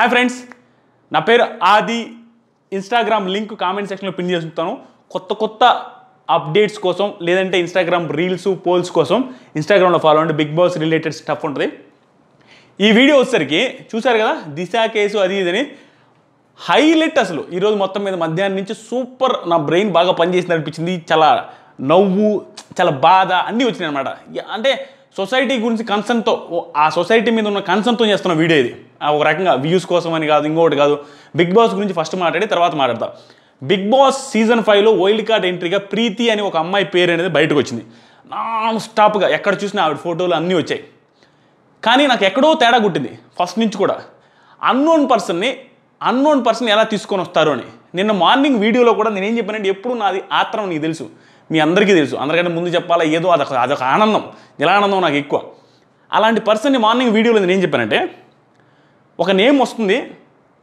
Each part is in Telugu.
హాయ్ ఫ్రెండ్స్ నా పేరు ఆది ఇన్స్టాగ్రామ్ లింక్ కామెంట్ సెక్షన్లో పిన్ చేస్తుంటాను కొత్త కొత్త అప్డేట్స్ కోసం లేదంటే ఇన్స్టాగ్రామ్ రీల్స్ పోల్స్ కోసం ఇన్స్టాగ్రామ్లో ఫాలో అండి బిగ్ బాస్ రిలేటెడ్ స్టఫ్ ఉంటుంది ఈ వీడియో వచ్చేసరికి చూశారు కదా దిశ కేసు అది ఇదని హైలైట్ అసలు ఈరోజు మొత్తం మీద మధ్యాహ్నం నుంచి సూపర్ నా బ్రెయిన్ బాగా పనిచేసింది అనిపించింది చాలా నవ్వు చాలా బాధ అన్నీ వచ్చినాయి అనమాట అంటే సొసైటీ గురించి కన్సర్న్తో ఆ సొసైటీ మీద ఉన్న కన్సర్న్తో చేస్తున్న వీడియో ఇది ఒక రకంగా వ్యూస్ కోసం అని కాదు ఇంకోటి కాదు బిగ్ బాస్ గురించి ఫస్ట్ మాట్లాడి తర్వాత మాట్లాడతా బిగ్ బాస్ సీజన్ ఫైవ్లో వైల్డ్ కార్డ్ ఎంట్రీగా ప్రీతి అని ఒక అమ్మాయి పేరు అనేది బయటకు వచ్చింది నాన్ స్టాప్గా ఎక్కడ చూసినా ఆవిడ ఫోటోలు అన్నీ వచ్చాయి కానీ నాకు ఎక్కడో తేడా కుట్టింది ఫస్ట్ నుంచి కూడా అన్నోన్ పర్సన్ని అన్నోన్ పర్సన్ ఎలా తీసుకొని వస్తారు అని నిన్న మార్నింగ్ వీడియోలో కూడా నేనేం చెప్పానంటే ఎప్పుడు నాది ఆత్రం నీకు తెలుసు మీ అందరికీ తెలుసు అందరికంటే ముందు చెప్పాలా ఏదో అదొక అదొక ఆనందం ఆనందం నాకు ఎక్కువ అలాంటి పర్సన్ని మార్నింగ్ వీడియోలో నేను ఏం చెప్పానంటే ఒక నేమ్ వస్తుంది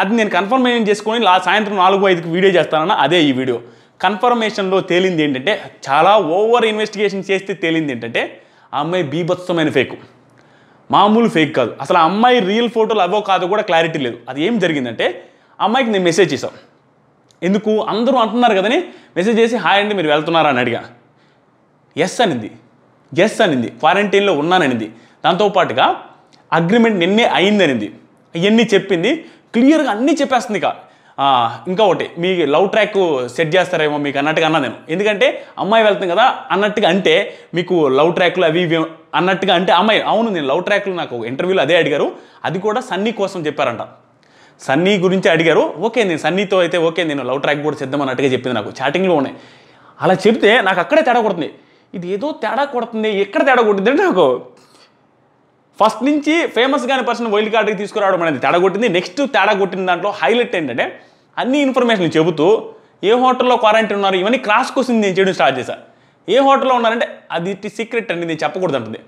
అది నేను కన్ఫర్మేషన్ చేసుకొని లా సాయంత్రం నాలుగు ఐదుకి వీడియో చేస్తానన్న అదే ఈ వీడియో కన్ఫర్మేషన్లో తేలింది ఏంటంటే చాలా ఓవర్ ఇన్వెస్టిగేషన్ చేస్తే తేలింది ఏంటంటే ఆ అమ్మాయి బీభత్సమైన ఫేక్ మామూలు ఫేక్ కాదు అసలు అమ్మాయి రియల్ ఫోటోలు అవో కాదు కూడా క్లారిటీ లేదు అది ఏం జరిగిందంటే అమ్మాయికి నేను మెసేజ్ చేశాను ఎందుకు అందరూ అంటున్నారు కదని మెసేజ్ చేసి హాయ్ అండి మీరు వెళ్తున్నారా అని అడిగా ఎస్ అనింది ఎస్ అనింది క్వారంటైన్లో ఉన్నాననింది దాంతోపాటుగా అగ్రిమెంట్ నిన్నే అయిందనింది ఇవన్నీ చెప్పింది క్లియర్గా అన్నీ చెప్పేస్తుంది ఇక ఇంకా ఒకటి మీ లవ్ ట్రాక్ సెట్ చేస్తారేమో మీకు అన్నట్టుగా అన్నా నేను ఎందుకంటే అమ్మాయి వెళ్తుంది కదా అన్నట్టుగా అంటే మీకు లవ్ ట్రాక్లు అవి ఇవి అన్నట్టుగా అంటే అమ్మాయి అవును నేను లవ్ ట్రాక్లు నాకు ఇంటర్వ్యూలో అదే అడిగారు అది కూడా సన్నీ కోసం చెప్పారంట సన్నీ గురించి అడిగారు ఓకే నేను సన్నీతో అయితే ఓకే నేను లవ్ ట్రాక్ కూడా సిద్ధం అన్నట్టుగా చెప్పింది నాకు చాటింగ్లో ఉన్నాయి అలా చెప్తే నాకు అక్కడే తేడా కొడుతుంది ఇది ఏదో తేడా కొడుతుంది ఎక్కడ తేడా కొట్టింది అంటే నాకు ఫస్ట్ నుంచి ఫేమస్ కాని పర్సన్ వైల్డ్ కార్డ్కి తీసుకురావడం అనేది తేడా కొట్టింది నెక్స్ట్ తేడా కొట్టిన దాంట్లో హైలైట్ ఏంటంటే అన్ని ఇన్ఫర్మేషన్ చెబుతూ ఏ హోటల్లో క్వారంటైన్ ఉన్నారు ఇవన్నీ క్రాస్ క్వశ్చన్ నేను చేయడం స్టార్ట్ చేశాను ఏ హోటల్లో ఉన్నారంటే అది సీక్రెట్ అండి నేను చెప్పకూడదు అంటుంది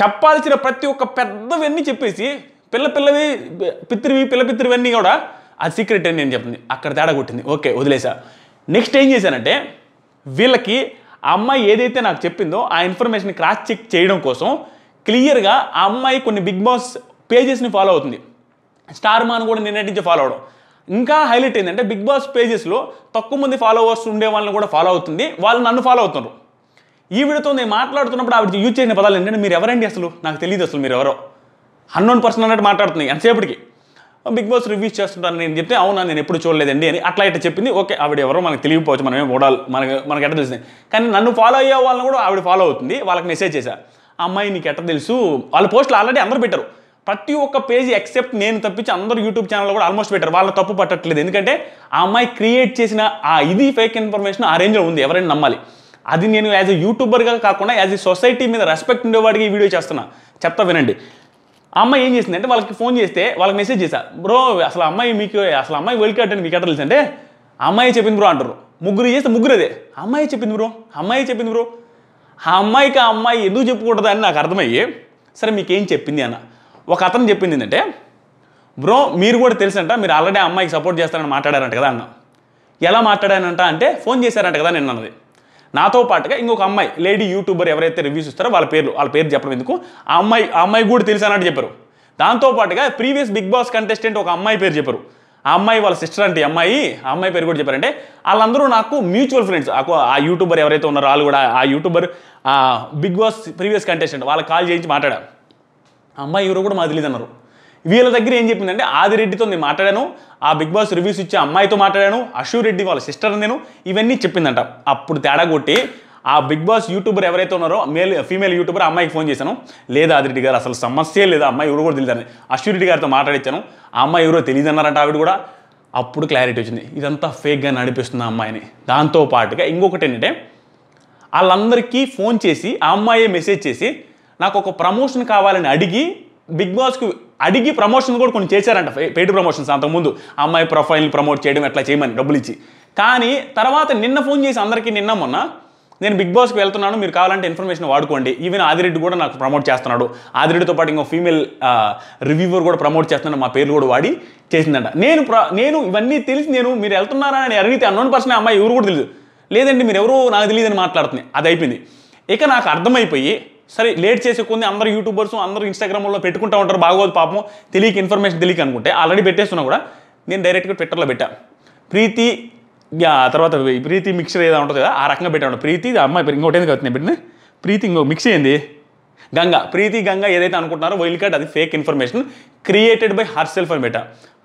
చెప్పాల్సిన ప్రతి ఒక్క పెద్దవన్నీ చెప్పేసి పిల్ల పిల్లవి పిత్రివి పిల్ల అన్నీ కూడా అది సీక్రెట్ అని నేను చెప్పింది అక్కడ తేడా కొట్టింది ఓకే వదిలేసా నెక్స్ట్ ఏం చేశానంటే వీళ్ళకి ఆ అమ్మాయి ఏదైతే నాకు చెప్పిందో ఆ ఇన్ఫర్మేషన్ క్రాస్ చెక్ చేయడం కోసం క్లియర్గా ఆ అమ్మాయి కొన్ని బిగ్ బాస్ పేజెస్ని ఫాలో అవుతుంది స్టార్ మాన్ కూడా నిన్నటి ఫాలో అవడం ఇంకా హైలైట్ ఏంటంటే బిగ్ బాస్ పేజెస్లో తక్కువ మంది ఫాలోవర్స్ ఉండే వాళ్ళని కూడా ఫాలో అవుతుంది వాళ్ళు నన్ను ఫాలో అవుతున్నారు ఈ ఈవిడతో నేను మాట్లాడుతున్నప్పుడు ఆవిడ యూజ్ చేసిన పదాలు ఏంటంటే మీరు ఎవరండి అసలు నాకు తెలియదు అసలు మీరు ఎవరో అన్నోన్ పర్సన్ అన్నట్టు మాట్లాడుతుంది ఎంతసేపటికి బిగ్ బాస్ రివ్యూస్ చేస్తుంటాను నేను చెప్తే అవునా నేను ఎప్పుడు చూడలేదండి అని అట్లా ఇట్లా చెప్పింది ఓకే ఆవిడ ఎవరో మనకు తెలియకపోవచ్చు మనం ఏం ఓడాలి మనకు మనకు ఎట్ట తెలిసింది కానీ నన్ను ఫాలో అయ్యే వాళ్ళని కూడా ఆవిడ ఫాలో అవుతుంది వాళ్ళకి మెసేజ్ చేశా అమ్మాయి నీకు ఎట్ట తెలుసు వాళ్ళ పోస్టులు ఆల్రెడీ అందరూ పెట్టారు ప్రతి ఒక్క పేజీ ఎక్సెప్ట్ నేను తప్పించి అందరూ యూట్యూబ్ ఛానల్ కూడా ఆల్మోస్ట్ పెట్టారు వాళ్ళు తప్పు పట్టట్లేదు ఎందుకంటే ఆ అమ్మాయి క్రియేట్ చేసిన ఆ ఇది ఫేక్ ఇన్ఫర్మేషన్ ఆ రేంజ్లో ఉంది ఎవరైనా నమ్మాలి అది నేను యాజ్ అ యూట్యూబర్గా కాకుండా యాజ్ ఎ సొసైటీ మీద రెస్పెక్ట్ ఉండేవాడికి ఈ వీడియో చేస్తున్నా చెప్తా వినండి అమ్మాయి ఏం చేసిందంటే వాళ్ళకి ఫోన్ చేస్తే వాళ్ళకి మెసేజ్ చేశా బ్రో అసలు అమ్మాయి మీకు అసలు అమ్మాయి వెళ్ళి కట్టండి మీకు తెలుసు అంటే అమ్మాయి చెప్పింది బ్రో అంటారు ముగ్గురు చేస్తే ముగ్గురు అదే అమ్మాయి చెప్పింది బ్రో అమ్మాయి చెప్పింది బ్రో ఆ అమ్మాయికి ఆ అమ్మాయి ఎందుకు చెప్పకూడదు అని నాకు అర్థమయ్యి సరే మీకేం చెప్పింది అన్న ఒక అతను చెప్పింది ఏంటంటే బ్రో మీరు కూడా తెలుసంట మీరు ఆల్రెడీ అమ్మాయికి సపోర్ట్ చేస్తారని మాట్లాడారంట కదా అన్న ఎలా మాట్లాడానంట అంటే ఫోన్ చేశారంట కదా నేను అన్నది నాతో పాటుగా ఇంకొక అమ్మాయి లేడీ యూట్యూబర్ ఎవరైతే రివ్యూస్ ఇస్తారో వాళ్ళ పేర్లు వాళ్ళ పేరు చెప్పడం ఎందుకు ఆ అమ్మాయి ఆ అమ్మాయి కూడా అన్నట్టు చెప్పారు దాంతోపాటుగా ప్రీవియస్ బిగ్ బాస్ కంటెస్టెంట్ ఒక అమ్మాయి పేరు చెప్పారు ఆ అమ్మాయి వాళ్ళ సిస్టర్ అంటే అమ్మాయి ఆ అమ్మాయి పేరు కూడా చెప్పారంటే వాళ్ళందరూ నాకు మ్యూచువల్ ఫ్రెండ్స్ ఆ యూట్యూబర్ ఎవరైతే ఉన్నారో వాళ్ళు కూడా ఆ YouTuber big boss previous contestant వాళ్ళకి కాల్ చేయించి మాట్లాడారు అమ్మాయి ఎవరు కూడా మాకు తెలియదు అన్నారు వీళ్ళ దగ్గర ఏం చెప్పిందంటే ఆదిరెడ్డితో నేను మాట్లాడాను ఆ బిగ్ బాస్ రివ్యూస్ ఇచ్చే అమ్మాయితో మాట్లాడాను రెడ్డి వాళ్ళ సిస్టర్ నేను ఇవన్నీ చెప్పిందంట అప్పుడు తేడా కొట్టి ఆ బిగ్ బాస్ యూట్యూబర్ ఎవరైతే ఉన్నారో మేల్ ఫీమేల్ యూట్యూబర్ అమ్మాయికి ఫోన్ చేశాను లేదా ఆదిరెడ్డి గారు అసలు సమస్య లేదా అమ్మాయి ఎవరు కూడా తెలియదని అశ్వరెడ్డి గారితో మాట్లాడించాను ఆ అమ్మాయి ఎవరో తెలియదన్నారంట ఆవిడ కూడా అప్పుడు క్లారిటీ వచ్చింది ఇదంతా ఫేక్గా నడిపిస్తుంది ఆ అమ్మాయిని దాంతో పాటుగా ఇంకొకటి ఏంటంటే వాళ్ళందరికీ ఫోన్ చేసి ఆ అమ్మాయి మెసేజ్ చేసి నాకు ఒక ప్రమోషన్ కావాలని అడిగి బిగ్ బాస్కు అడిగి ప్రమోషన్ కూడా కొన్ని చేశారంట పెయిడ్ ప్రమోషన్స్ అంతకుముందు అమ్మాయి ప్రొఫైల్ని ప్రమోట్ చేయడం ఎట్లా చేయమని డబ్బులు ఇచ్చి కానీ తర్వాత నిన్న ఫోన్ చేసి అందరికీ నిన్న మొన్న నేను బిగ్ బాస్కి వెళ్తున్నాను మీరు కావాలంటే ఇన్ఫర్మేషన్ వాడుకోండి ఈవెన్ ఆదిరెడ్డి కూడా నాకు ప్రమోట్ చేస్తున్నాడు ఆదిరెడ్డితో పాటు ఇంకో ఫీమేల్ రివ్యూవర్ కూడా ప్రమోట్ చేస్తున్నాడు మా పేర్లు కూడా వాడి చేసిందంట నేను నేను ఇవన్నీ తెలిసి నేను మీరు వెళ్తున్నారా అని అడిగితే అన్నోన్ పర్సన్ అమ్మాయి ఎవరు కూడా తెలియదు లేదండి మీరు ఎవరు నాకు తెలియదని మాట్లాడుతుంది అది అయిపోయింది ఇక నాకు అర్థమైపోయి సరే లేట్ చేసే కొన్ని అందరు యూట్యూబర్స్ అందరూ ఇన్స్టాగ్రామ్లో పెట్టుకుంటూ ఉంటారు బాగోదు పాపం తెలియక ఇన్ఫర్మేషన్ తెలియక అనుకుంటే ఆల్రెడీ పెట్టేస్తున్నా కూడా నేను డైరెక్ట్గా ట్విట్టర్లో పెట్టా ప్రీతి తర్వాత ప్రీతి మిక్సర్ ఏదో ఉంటుంది కదా ఆ రకంగా పెట్టాను ప్రీతి అమ్మాయి ఇంకోటి కదా నేను పెట్టింది ప్రీతి ఇంకో మిక్స్ అయింది గంగ ప్రీతి గంగ ఏదైతే అనుకుంటున్నారో వైల్డ్ కార్డ్ అది fake information created by herself అనమాట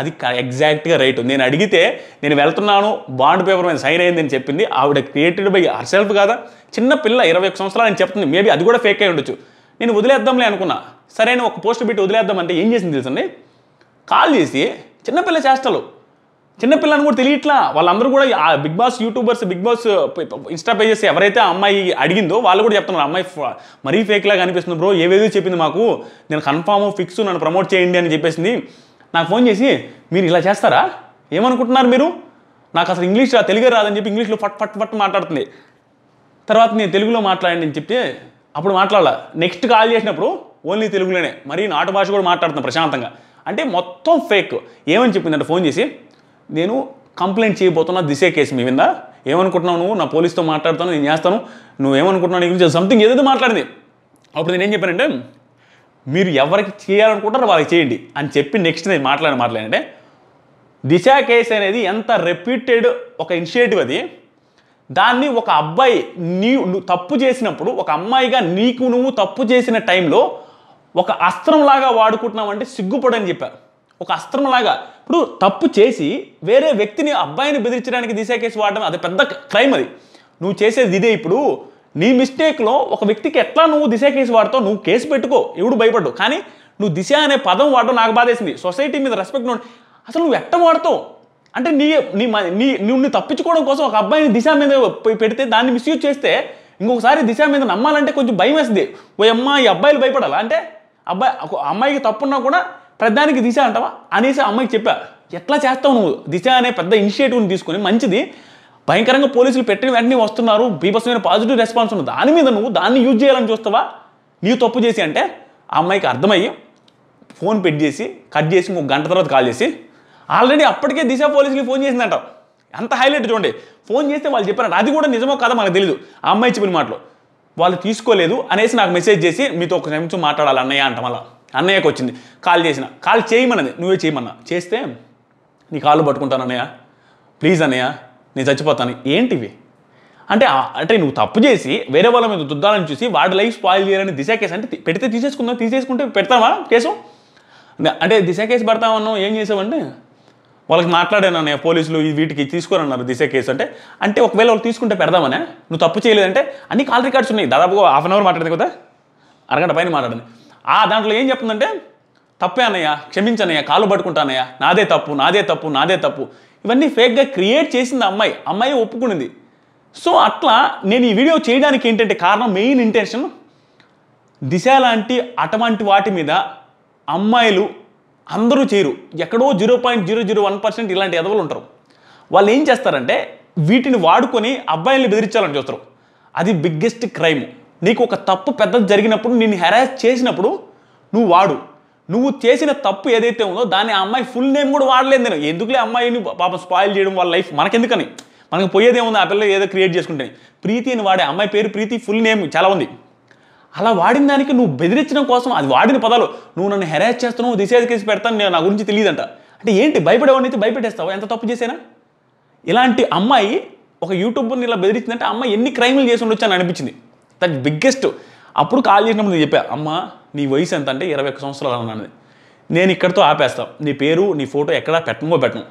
అది ఎగ్జాక్ట్గా రైట్ నేను అడిగితే నేను వెళ్తున్నాను బాండ్ పేపర్ మీద సైన్ అయింది అని చెప్పింది ఆవిడ క్రియేటెడ్ బై హర్ సెల్ఫ్ కాదా చిన్న పిల్ల ఇరవై ఒక సంవత్సరాలు అని చెప్తుంది మేబీ అది కూడా ఫేక్ అయి ఉండొచ్చు నేను వదిలేద్దాంలే అనుకున్నా సరైన ఒక పోస్ట్ పెట్టి వదిలేద్దాం అంటే ఏం చేసింది తెలుసండి కాల్ చేసి చిన్నపిల్ల చేష్టలు చిన్నపిల్లని కూడా తెలియట్లా వాళ్ళందరూ కూడా ఆ big boss YouTubers big boss insta pages ఎవరైతే ఆ అమ్మాయి అడిగిందో వాళ్ళు కూడా చెప్తున్నారు అమ్మాయి మరీ ఫేక్లా కనిపిస్తుంది బ్రో ఏవేదో చెప్పింది మాకు నేను కన్ఫామ్ ఫిక్స్ నన్ను ప్రమోట్ చేయండి అని చెప్పేసింది నాకు ఫోన్ చేసి మీరు ఇలా చేస్తారా ఏమనుకుంటున్నారు మీరు నాకు అసలు ఇంగ్లీష్ రా తెలుగే రాదని చెప్పి ఇంగ్లీష్లో ఫట్ ఫట్ ఫట్ మాట్లాడుతుంది తర్వాత నేను తెలుగులో మాట్లాడండి అని చెప్తే అప్పుడు మాట్లాడాల నెక్స్ట్ కాల్ చేసినప్పుడు ఓన్లీ తెలుగులోనే మరీ నాటు భాష కూడా మాట్లాడుతున్నాను ప్రశాంతంగా అంటే మొత్తం ఫేక్ ఏమని చెప్పిందంటే ఫోన్ చేసి నేను కంప్లైంట్ చేయబోతున్నా దిశే కేసు మీ మీద ఏమనుకుంటున్నావు నువ్వు నా పోలీస్తో మాట్లాడుతాను నేను చేస్తాను నువ్వేమనుకుంటున్నావు నీ గురించి సంథింగ్ ఏదైతే మాట్లాడింది అప్పుడు నేను ఏం చెప్పానంటే మీరు ఎవరికి చేయాలనుకుంటారో వాళ్ళకి చేయండి అని చెప్పి నెక్స్ట్ నేను మాట్లాడి మాట్లాడంటే దిశ కేసు అనేది ఎంత రెప్యూటెడ్ ఒక ఇనిషియేటివ్ అది దాన్ని ఒక అబ్బాయి నీ తప్పు చేసినప్పుడు ఒక అమ్మాయిగా నీకు నువ్వు తప్పు చేసిన టైంలో ఒక అస్త్రంలాగా వాడుకుంటున్నావు అంటే సిగ్గుపడని చెప్పారు ఒక అస్త్రంలాగా ఇప్పుడు తప్పు చేసి వేరే వ్యక్తిని అబ్బాయిని బెదిరించడానికి దిశా కేసు వాడడం అది పెద్ద క్రైమ్ అది నువ్వు చేసేది ఇదే ఇప్పుడు నీ మిస్టేక్లో ఒక వ్యక్తికి ఎట్లా నువ్వు దిశా కేసు వాడతావు నువ్వు కేసు పెట్టుకో ఎవడు భయపడ్డు కానీ నువ్వు దిశ అనే పదం వాడడం నాకు బాధేసింది సొసైటీ మీద రెస్పెక్ట్ అసలు నువ్వు ఎట్ట వాడతావు అంటే నీ నీ నీ నువ్వు తప్పించుకోవడం కోసం ఒక అబ్బాయిని దిశ మీద పెడితే దాన్ని మిస్యూజ్ చేస్తే ఇంకొకసారి దిశ మీద నమ్మాలంటే కొంచెం భయం వేస్తుంది ఓ అమ్మ ఈ అబ్బాయిలు భయపడాలా అంటే అబ్బాయి అమ్మాయికి తప్పున్నా కూడా ప్రధానికి దిశ అంటావా అనేసి అమ్మాయికి చెప్పా ఎట్లా చేస్తావు నువ్వు దిశ అనే పెద్ద ఇనిషియేటివ్ని తీసుకొని మంచిది భయంకరంగా పోలీసులు పెట్టిన వెంటనే వస్తున్నారు బీభత్సమైన పాజిటివ్ రెస్పాన్స్ ఉన్న దాని మీద నువ్వు దాన్ని యూజ్ చేయాలని చూస్తావా నీవు తప్పు చేసి అంటే ఆ అమ్మాయికి అర్థమయ్యి ఫోన్ పెట్టి చేసి కట్ చేసి ఒక గంట తర్వాత కాల్ చేసి ఆల్రెడీ అప్పటికే దిశ పోలీసులకి ఫోన్ చేసిందంట అంత హైలైట్ చూడండి ఫోన్ చేస్తే వాళ్ళు చెప్పారంట అది కూడా నిజమో కదా మనకు తెలియదు ఆ అమ్మాయి చెప్పిన మాటలు వాళ్ళు తీసుకోలేదు అనేసి నాకు మెసేజ్ చేసి మీతో ఒక నిమిషం మాట్లాడాలన్నయ్య అంట మళ్ళీ అన్నయ్యకు వచ్చింది కాల్ చేసిన కాల్ చేయమన్నది నువ్వే చేయమన్నా చేస్తే నీ కాళ్ళు పట్టుకుంటాను అన్నయ్య ప్లీజ్ అన్నయ్య నేను చచ్చిపోతాను ఏంటివి అంటే అంటే నువ్వు తప్పు చేసి వేరే వాళ్ళ మీద దుద్దాలని చూసి వాడి లైఫ్ స్పాయిల్ చేయాలని దిశ కేసు అంటే పెడితే తీసేసుకుందాం తీసేసుకుంటే పెడతావా కేసు అంటే దిశ కేసు పెడతామన్నావు ఏం చేసావంటే వాళ్ళకి మాట్లాడాను అన్నయ్య పోలీసులు వీటికి తీసుకోరన్నారు దిశ కేసు అంటే అంటే ఒకవేళ వాళ్ళు తీసుకుంటే పెడదామనే నువ్వు తప్పు చేయలేదంటే అన్ని కాల్ రికార్డ్స్ ఉన్నాయి దాదాపుగా హాఫ్ అన్ అవర్ మాట్లాడింది కదా అరగంట పైన మాట్లాడింది ఆ దాంట్లో ఏం చెప్తుందంటే తప్పే అన్నయ్య క్షమించనయ్య కాలు పట్టుకుంటానయ్య నాదే తప్పు నాదే తప్పు నాదే తప్పు ఇవన్నీ ఫేక్గా క్రియేట్ చేసింది అమ్మాయి అమ్మాయి ఒప్పుకునింది సో అట్లా నేను ఈ వీడియో చేయడానికి ఏంటంటే కారణం మెయిన్ ఇంటెన్షన్ దిశ లాంటి అటువంటి వాటి మీద అమ్మాయిలు అందరూ చేయరు ఎక్కడో zero point zero zero one percent ఇలాంటి ఎదవలు ఉంటారు వాళ్ళు ఏం చేస్తారంటే వీటిని వాడుకొని అబ్బాయిల్ని బెదిరించాలని చూస్తారు అది బిగ్గెస్ట్ క్రైమ్ నీకు ఒక తప్పు పెద్దది జరిగినప్పుడు నిన్ను హెరాస్ చేసినప్పుడు నువ్వు వాడు నువ్వు చేసిన తప్పు ఏదైతే ఉందో దాన్ని అమ్మాయి ఫుల్ నేమ్ కూడా వాడలేదు నేను ఎందుకులే అమ్మాయిని పాపం స్పాయిల్ చేయడం వాళ్ళ లైఫ్ మనకెందుకని మనకు పోయేదేముంది ఆ పిల్లలు ఏదో క్రియేట్ చేసుకుంటే ప్రీతి అని వాడే అమ్మాయి పేరు ప్రీతి ఫుల్ నేమ్ చాలా ఉంది అలా వాడిన దానికి నువ్వు బెదిరించడం కోసం అది వాడిన పదాలు నువ్వు నన్ను హెరాస్ చేస్తున్నావు దిశ కేసు పెడతాను నేను నా గురించి తెలియదంట అంటే ఏంటి భయపడేవాడిని అయితే భయపెట్టేస్తావు ఎంత తప్పు చేసేనా ఇలాంటి అమ్మాయి ఒక యూట్యూబ్ని ఇలా బెదిరించిందంటే అమ్మాయి ఎన్ని క్రైమ్లు చేసి ఉండొచ్చు అని అనిపించింది దట్ బిగ్గెస్ట్ అప్పుడు కాల్ చేసినప్పుడు నేను చెప్పా అమ్మ నీ వయసు ఎంత అంటే ఇరవై ఒక్క సంవత్సరాలు అన్నది నేను ఇక్కడితో ఆపేస్తాను నీ పేరు నీ ఫోటో ఎక్కడా పెట్టనుకో పెట్టను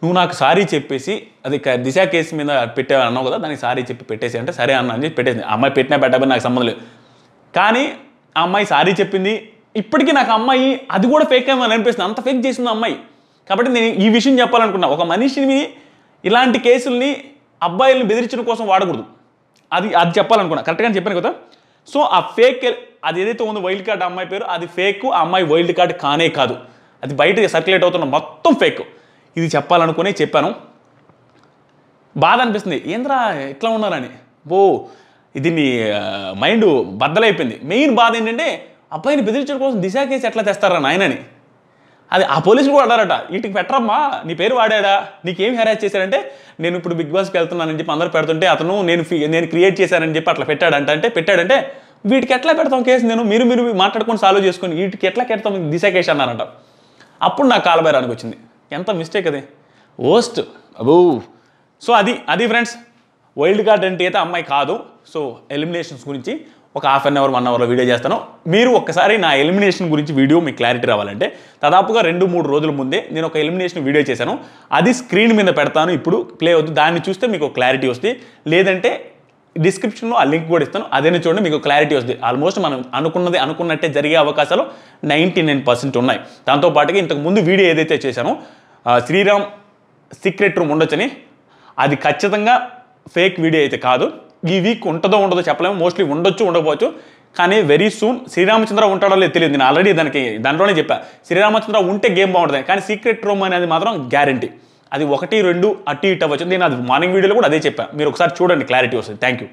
నువ్వు నాకు సారీ చెప్పేసి అది దిశ కేసు మీద పెట్టే అన్నావు కదా దానికి సారీ చెప్పి పెట్టేసి అంటే సరే అన్న అని చెప్పి పెట్టేసింది అమ్మాయి పెట్టినా పెట్టబడి నాకు సంబంధం లేదు కానీ ఆ అమ్మాయి సారీ చెప్పింది ఇప్పటికీ నాకు అమ్మాయి అది కూడా ఫేక్ ఏమని అనిపిస్తుంది అంత ఫేక్ చేసింది అమ్మాయి కాబట్టి నేను ఈ విషయం చెప్పాలనుకున్నా ఒక మనిషిని ఇలాంటి కేసుల్ని అబ్బాయిలను బెదిరించడం కోసం వాడకూడదు అది అది చెప్పాలనుకున్నా కరెక్ట్గా చెప్పాను కదా సో ఆ ఫేక్ అది ఏదైతే ఉందో వైల్డ్ కార్డ్ అమ్మాయి పేరు అది ఫేక్ ఆ అమ్మాయి వైల్డ్ కార్డ్ కానే కాదు అది బయట సర్క్యులేట్ అవుతున్న మొత్తం ఫేక్ ఇది చెప్పాలనుకునే చెప్పాను బాధ అనిపిస్తుంది ఏంద్రా ఎట్లా ఉన్నారని ఓ ఇది మీ మైండ్ బద్దలైపోయింది మెయిన్ బాధ ఏంటంటే అబ్బాయిని బెదిరించడం కోసం దిశా కేసు ఎట్లా తెస్తారా నాయనని అది ఆ పోలీసులు కూడా అడారట వీటికి పెట్టరమ్మా నీ పేరు వాడాడా నీకేం హెరాస్ చేశారంటే నేను ఇప్పుడు బిగ్ బాస్కి వెళ్తున్నానని చెప్పి అందరూ పెడుతుంటే అతను నేను నేను క్రియేట్ చేశానని చెప్పి అట్లా పెట్టాడంట అంటే పెట్టాడంటే వీటికి ఎట్లా పెడతాం కేసు నేను మీరు మీరు మాట్లాడుకొని సాల్వ్ చేసుకొని వీటికి ఎట్లా పెడతాం దిశ కేసు అన్నారంట అప్పుడు నాకు కాలబైరానికి వచ్చింది ఎంత మిస్టేక్ అది ఓస్ట్ అబూ సో అది అది ఫ్రెండ్స్ వైల్డ్ కార్డ్ అంటే అయితే అమ్మాయి కాదు సో ఎలిమినేషన్స్ గురించి ఒక హాఫ్ అన్ అవర్ వన్ అవర్లో వీడియో చేస్తాను మీరు ఒక్కసారి నా ఎలిమినేషన్ గురించి వీడియో మీకు క్లారిటీ రావాలంటే దాదాపుగా రెండు మూడు రోజుల ముందే నేను ఒక ఎలిమినేషన్ వీడియో చేశాను అది స్క్రీన్ మీద పెడతాను ఇప్పుడు ప్లే అవుతుంది దాన్ని చూస్తే మీకు క్లారిటీ వస్తుంది లేదంటే డిస్క్రిప్షన్లో ఆ లింక్ కూడా ఇస్తాను అదే చూడండి మీకు క్లారిటీ వస్తుంది ఆల్మోస్ట్ మనం అనుకున్నది అనుకున్నట్టే జరిగే అవకాశాలు నైంటీ నైన్ పర్సెంట్ ఉన్నాయి దాంతోపాటుగా ఇంతకుముందు వీడియో ఏదైతే చేశానో శ్రీరామ్ సీక్రెట్ రూమ్ ఉండొచ్చని అది ఖచ్చితంగా ఫేక్ వీడియో అయితే కాదు ఈ వీక్ ఉంటుందో ఉండదో చెప్పలేము మోస్ట్లీ ఉండొచ్చు ఉండకపోవచ్చు కానీ వెరీ సూన్ శ్రీరామచంద్ర ఉంటాడో లేదు తెలియదు నేను ఆల్రెడీ దానికి దాంట్లోనే చెప్పా శ్రీరామచంద్ర ఉంటే గేమ్ బాగుంటుంది కానీ సీక్రెట్ రూమ్ అనేది మాత్రం గ్యారంటీ అది ఒకటి రెండు అటు ఇటు అవ్వచ్చు నేను అది మార్నింగ్ వీడియోలో కూడా అదే చెప్పాను మీరు ఒకసారి చూడండి క్లారిటీ వస్తుంది థ్యాంక్ యూ